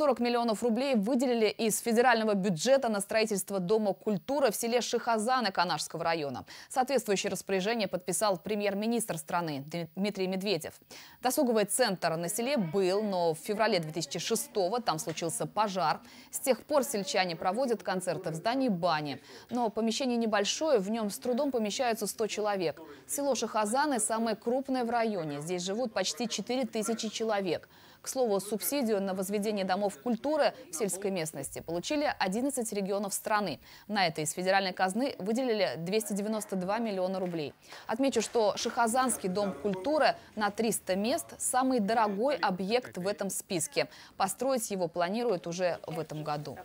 40 миллионов рублей выделили из федерального бюджета на строительство Дома культуры в селе Шихазаны Канашского района. Соответствующее распоряжение подписал премьер-министр страны Дмитрий Медведев. Досуговый центр на селе был, но в феврале 2006-го там случился пожар. С тех пор сельчане проводят концерты в здании бани. Но помещение небольшое, в нем с трудом помещаются 100 человек. Село Шихазаны самое крупное в районе. Здесь живут почти 4 тысячи человек. К слову, субсидию на возведение домов культуры в сельской местности получили 11 регионов страны. На это из федеральной казны выделили 292 миллиона рублей. Отмечу, что Шахазанский дом культуры на 300 мест – самый дорогой объект в этом списке. Построить его планируют уже в этом году.